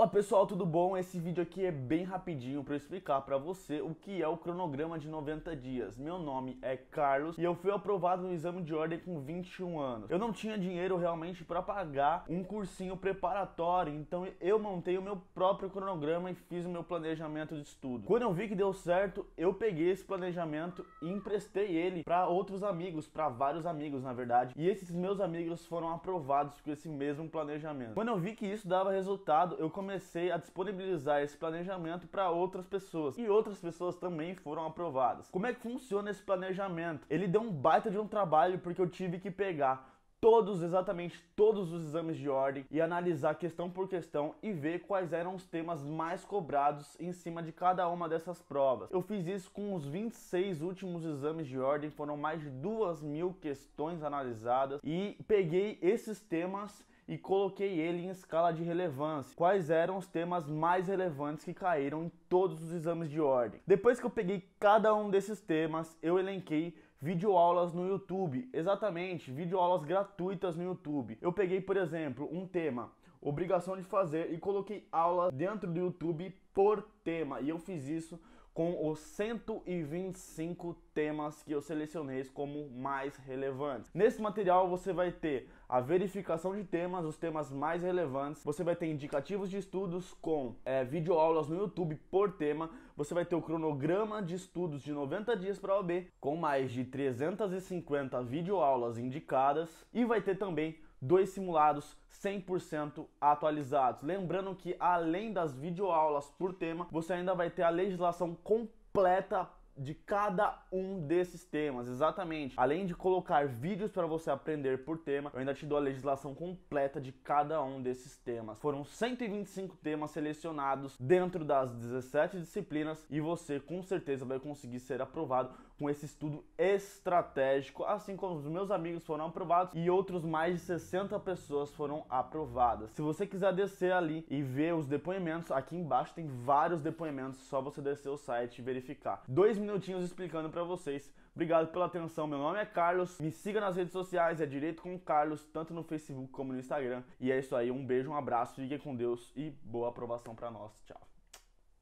Fala pessoal, tudo bom? Esse vídeo aqui é bem rapidinho para explicar para você o que é o cronograma de 90 dias. Meu nome é Carlos e eu fui aprovado no exame de ordem com 21 anos. Eu não tinha dinheiro realmente para pagar um cursinho preparatório, então eu montei o meu próprio cronograma e fiz o meu planejamento de estudo. Quando eu vi que deu certo, eu peguei esse planejamento e emprestei ele para outros amigos, para vários amigos na verdade, e esses meus amigos foram aprovados com esse mesmo planejamento. Quando eu vi que isso dava resultado, eu comecei comecei a disponibilizar esse planejamento para outras pessoas e outras pessoas também foram aprovadas. Como é que funciona esse planejamento? Ele deu um baita de um trabalho porque eu tive que pegar todos, exatamente todos os exames de ordem e analisar questão por questão e ver quais eram os temas mais cobrados em cima de cada uma dessas provas. Eu fiz isso com os 26 últimos exames de ordem, foram mais de duas mil questões analisadas e peguei esses temas e coloquei ele em escala de relevância. Quais eram os temas mais relevantes que caíram em todos os exames de ordem? Depois que eu peguei cada um desses temas, eu elenquei videoaulas no YouTube, exatamente, videoaulas gratuitas no YouTube. Eu peguei, por exemplo, um tema obrigação de fazer e coloquei aula dentro do YouTube por tema. E eu fiz isso com os 125 temas que eu selecionei como mais relevantes. Nesse material você vai ter a verificação de temas, os temas mais relevantes. Você vai ter indicativos de estudos com é, videoaulas no YouTube por tema. Você vai ter o cronograma de estudos de 90 dias para a OB, com mais de 350 videoaulas indicadas. E vai ter também dois simulados 100% atualizados. Lembrando que além das videoaulas por tema, você ainda vai ter a legislação completa de cada um desses temas, exatamente. Além de colocar vídeos para você aprender por tema, eu ainda te dou a legislação completa de cada um desses temas. Foram 125 temas selecionados dentro das 17 disciplinas e você com certeza vai conseguir ser aprovado com esse estudo estratégico, assim como os meus amigos foram aprovados e outros mais de 60 pessoas foram aprovadas. Se você quiser descer ali e ver os depoimentos, aqui embaixo tem vários depoimentos, só você descer o site e verificar. Dois minutos minutinhos explicando para vocês. Obrigado pela atenção. Meu nome é Carlos. Me siga nas redes sociais, é Direito com Carlos, tanto no Facebook como no Instagram. E é isso aí. Um beijo, um abraço, fiquem com Deus e boa aprovação para nós. Tchau.